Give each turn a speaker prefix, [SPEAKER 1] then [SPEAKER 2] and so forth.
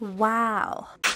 [SPEAKER 1] Wow